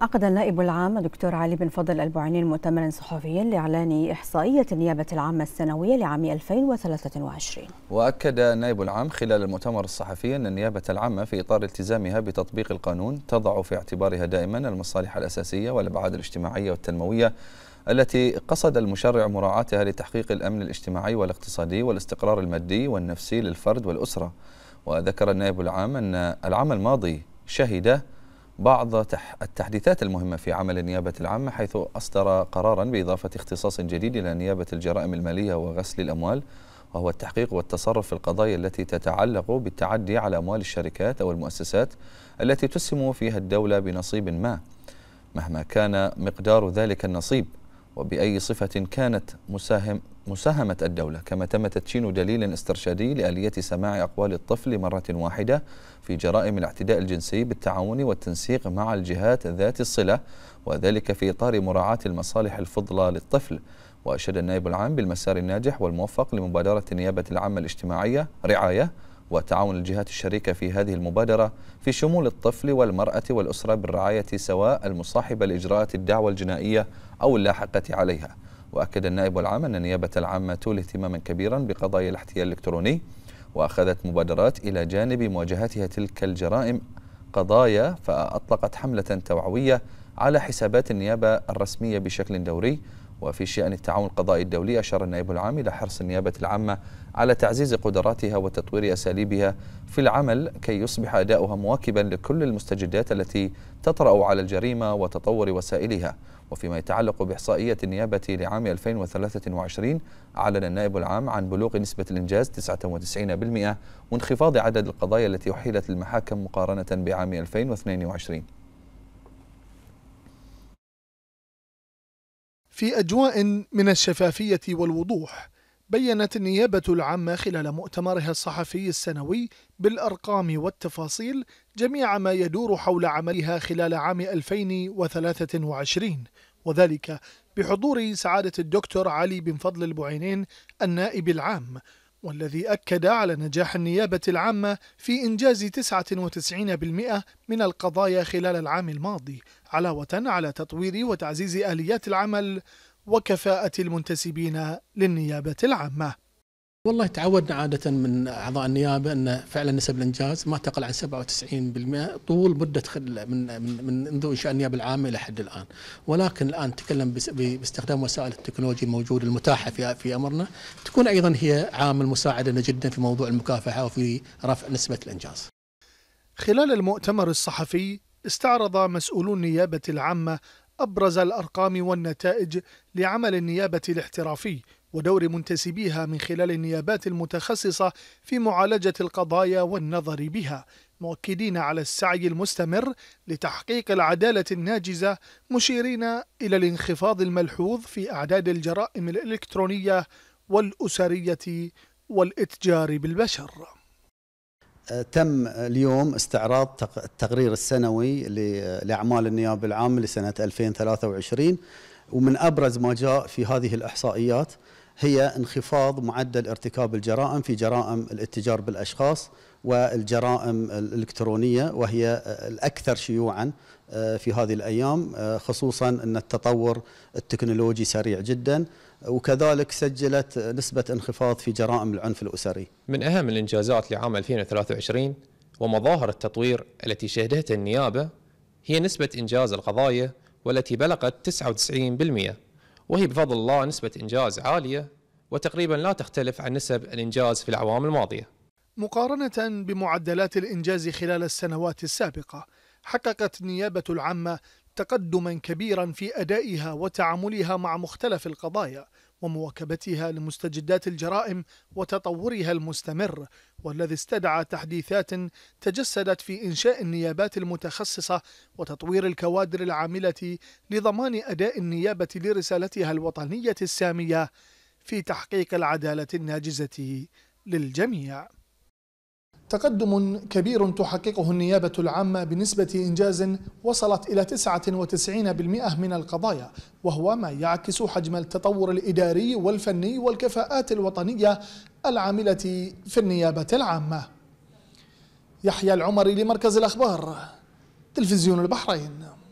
عقد النائب العام دكتور علي بن فضل البوعينين مؤتمرا صحفيا لإعلان إحصائية النيابة العامة السنوية لعام 2023 وأكد النائب العام خلال المؤتمر الصحفي أن النيابة العامة في إطار التزامها بتطبيق القانون تضع في اعتبارها دائما المصالح الأساسية والأبعاد الاجتماعية والتنموية التي قصد المشرع مراعاتها لتحقيق الأمن الاجتماعي والاقتصادي والاستقرار المادي والنفسي للفرد والأسرة وذكر النائب العام أن العام الماضي شهد بعض التحديثات المهمة في عمل النيابة العامة حيث أصدر قرارا بإضافة اختصاص جديد إلى نيابة الجرائم المالية وغسل الأموال وهو التحقيق والتصرف في القضايا التي تتعلق بالتعدي على أموال الشركات أو المؤسسات التي تسهم فيها الدولة بنصيب ما مهما كان مقدار ذلك النصيب وبأي صفة كانت مساهم مساهمة الدولة كما تم تدشين دليل استرشادي لآلية سماع أقوال الطفل مرة واحدة في جرائم الاعتداء الجنسي بالتعاون والتنسيق مع الجهات ذات الصلة وذلك في إطار مراعاة المصالح الفضلى للطفل وأشاد النائب العام بالمسار الناجح والموفق لمبادرة النيابة العامة الاجتماعية رعاية وتعاون الجهات الشريكة في هذه المبادرة في شمول الطفل والمرأة والأسرة بالرعاية سواء المصاحبة لإجراءات الدعوة الجنائية أو اللاحقة عليها وأكد النائب العام أن النيابة العامة تولي اهتماما كبيرا بقضايا الاحتيال الإلكتروني وأخذت مبادرات إلى جانب مواجهتها تلك الجرائم قضايا فأطلقت حملة توعوية على حسابات النيابة الرسمية بشكل دوري وفي شأن التعاون القضائي الدولي أشار النائب العام إلى حرص النيابة العامة على تعزيز قدراتها وتطوير أساليبها في العمل كي يصبح أداؤها مواكبا لكل المستجدات التي تطرأ على الجريمة وتطور وسائلها وفيما يتعلق بإحصائية النيابة لعام 2023 أعلن النائب العام عن بلوغ نسبة الإنجاز 99% وانخفاض عدد القضايا التي أحيلت للمحاكم مقارنة بعام 2022 في أجواء من الشفافية والوضوح بيّنت النيابة العامة خلال مؤتمرها الصحفي السنوي بالأرقام والتفاصيل جميع ما يدور حول عملها خلال عام 2023 وذلك بحضور سعادة الدكتور علي بن فضل البعينين النائب العام والذي أكد على نجاح النيابة العامة في إنجاز 99% من القضايا خلال العام الماضي علاوة على تطوير وتعزيز آليات العمل وكفاءة المنتسبين للنيابة العامة والله تعودنا عادة من أعضاء النيابة أن فعلا نسب الإنجاز ما تقل عن 97% طول مدة من من منذ إنشاء النيابة العامة إلى حد الآن، ولكن الآن نتكلم باستخدام وسائل التكنولوجيا الموجودة المتاحة في في أمرنا تكون أيضا هي عامل مساعد لنا جدا في موضوع المكافحة وفي رفع نسبة الإنجاز. خلال المؤتمر الصحفي استعرض مسؤولو النيابة العامة أبرز الأرقام والنتائج لعمل النيابة الاحترافي ودور منتسبيها من خلال النيابات المتخصصة في معالجة القضايا والنظر بها مؤكدين على السعي المستمر لتحقيق العدالة الناجزة مشيرين إلى الانخفاض الملحوظ في أعداد الجرائم الإلكترونية والأسرية والإتجار بالبشر أه، تم اليوم استعراض التقرير السنوي لأعمال النيابة العامة لسنة 2023 ومن أبرز ما جاء في هذه الإحصائيات هي انخفاض معدل ارتكاب الجرائم في جرائم الاتجار بالاشخاص والجرائم الالكترونيه وهي الاكثر شيوعا آه، في هذه الايام آه، خصوصا ان التطور التكنولوجي سريع جدا وكذلك سجلت نسبه انخفاض في جرائم العنف الاسري. من اهم الانجازات لعام 2023 ومظاهر التطوير التي شهدتها النيابه هي نسبه انجاز القضايا والتي بلغت 99%. وهي بفضل الله نسبة إنجاز عالية وتقريبا لا تختلف عن نسب الإنجاز في الأعوام الماضية مقارنة بمعدلات الإنجاز خلال السنوات السابقة حققت النيابة العامة تقدما كبيرا في أدائها وتعاملها مع مختلف القضايا ومواكبتها لمستجدات الجرائم وتطورها المستمر والذي استدعى تحديثات تجسدت في إنشاء النيابات المتخصصة وتطوير الكوادر العاملة لضمان أداء النيابة لرسالتها الوطنية السامية في تحقيق العدالة الناجزة للجميع تقدم كبير تحققه النيابة العامة بنسبة إنجاز وصلت إلى 99% من القضايا وهو ما يعكس حجم التطور الإداري والفني والكفاءات الوطنية العاملة في النيابة العامة يحيى العمري لمركز الأخبار تلفزيون البحرين